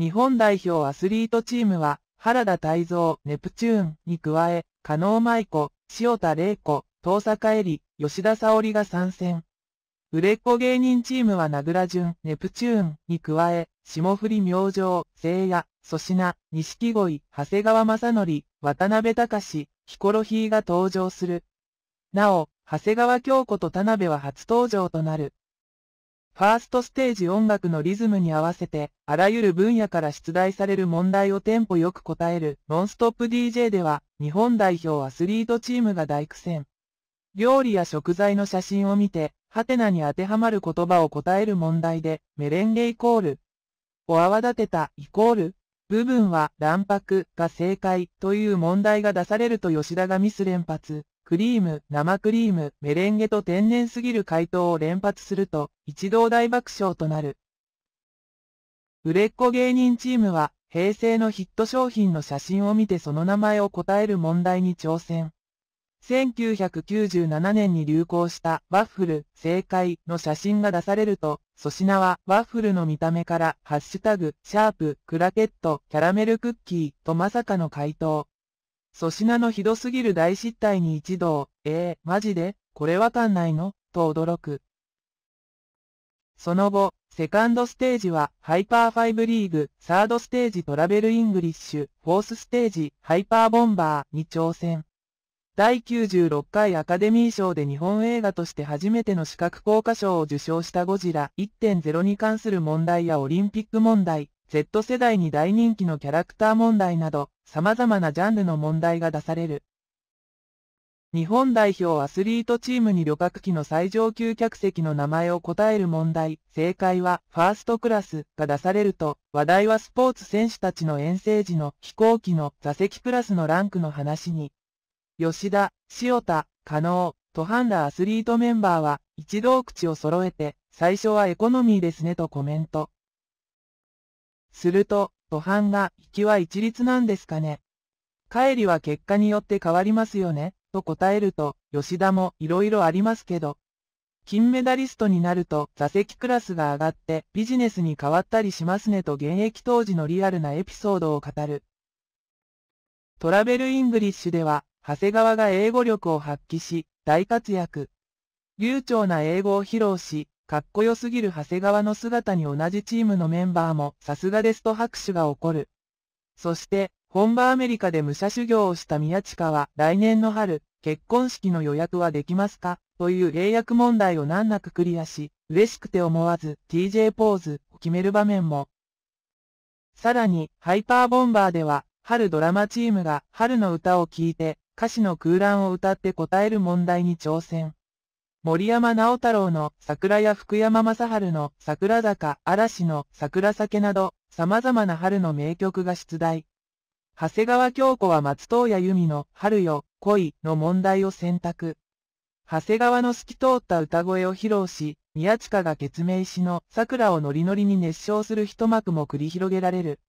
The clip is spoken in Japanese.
日本代表アスリートチームは、原田泰造、ネプチューンに加え、加納舞子、塩田玲子、遠坂恵里、吉田沙織が参戦。売れっ子芸人チームは名倉淳、ネプチューンに加え、霜降り明星、聖夜、粗品、錦鯉、長谷川正則、渡辺隆、ヒコロヒーが登場する。なお、長谷川京子と田辺は初登場となる。ファーストステージ音楽のリズムに合わせて、あらゆる分野から出題される問題をテンポよく答える、ノンストップ DJ では、日本代表アスリートチームが大苦戦。料理や食材の写真を見て、ハテナに当てはまる言葉を答える問題で、メレンゲイコール、を泡立てた、イコール、部分は、卵白が正解という問題が出されると吉田がミス連発。クリーム、生クリーム、メレンゲと天然すぎる回答を連発すると、一同大爆笑となる。売れっ子芸人チームは、平成のヒット商品の写真を見てその名前を答える問題に挑戦。1997年に流行したワッフル正解の写真が出されると、粗品はワッフルの見た目からハッシュタグ、シャープ、クラケット、キャラメルクッキーとまさかの回答。粗品のひどすぎる大失態に一同、ええー、マジで、これわかんないのと驚く。その後、セカンドステージは、ハイパーファイブリーグ、サードステージトラベルイングリッシュ、フォースステージ、ハイパーボンバーに挑戦。第96回アカデミー賞で日本映画として初めての視覚効果賞を受賞したゴジラ1.0に関する問題やオリンピック問題、Z 世代に大人気のキャラクター問題など、様々なジャンルの問題が出される。日本代表アスリートチームに旅客機の最上級客席の名前を答える問題、正解はファーストクラスが出されると、話題はスポーツ選手たちの遠征時の飛行機の座席クラスのランクの話に。吉田、塩田、加納、途半らアスリートメンバーは一同口を揃えて、最初はエコノミーですねとコメント。すると、途半が引きは一律なんですかね。帰りは結果によって変わりますよね、と答えると、吉田も色々ありますけど。金メダリストになると座席クラスが上がってビジネスに変わったりしますねと現役当時のリアルなエピソードを語る。トラベルイングリッシュでは、長谷川が英語力を発揮し、大活躍。流暢な英語を披露し、かっこよすぎる長谷川の姿に同じチームのメンバーもさすがですと拍手が起こる。そして、本場アメリカで武者修行をした宮近は来年の春、結婚式の予約はできますかという英訳問題を難なくクリアし、嬉しくて思わず TJ ポーズを決める場面も。さらに、ハイパーボンバーでは、春ドラマチームが春の歌を聴いて、歌詞の空欄を歌って答える問題に挑戦。森山直太郎の桜や福山雅治の桜坂、嵐の桜酒など、様々な春の名曲が出題。長谷川京子は松任谷由実の春よ、恋の問題を選択。長谷川の透き通った歌声を披露し、宮近が月明詩の桜をノリノリに熱唱する一幕も繰り広げられる。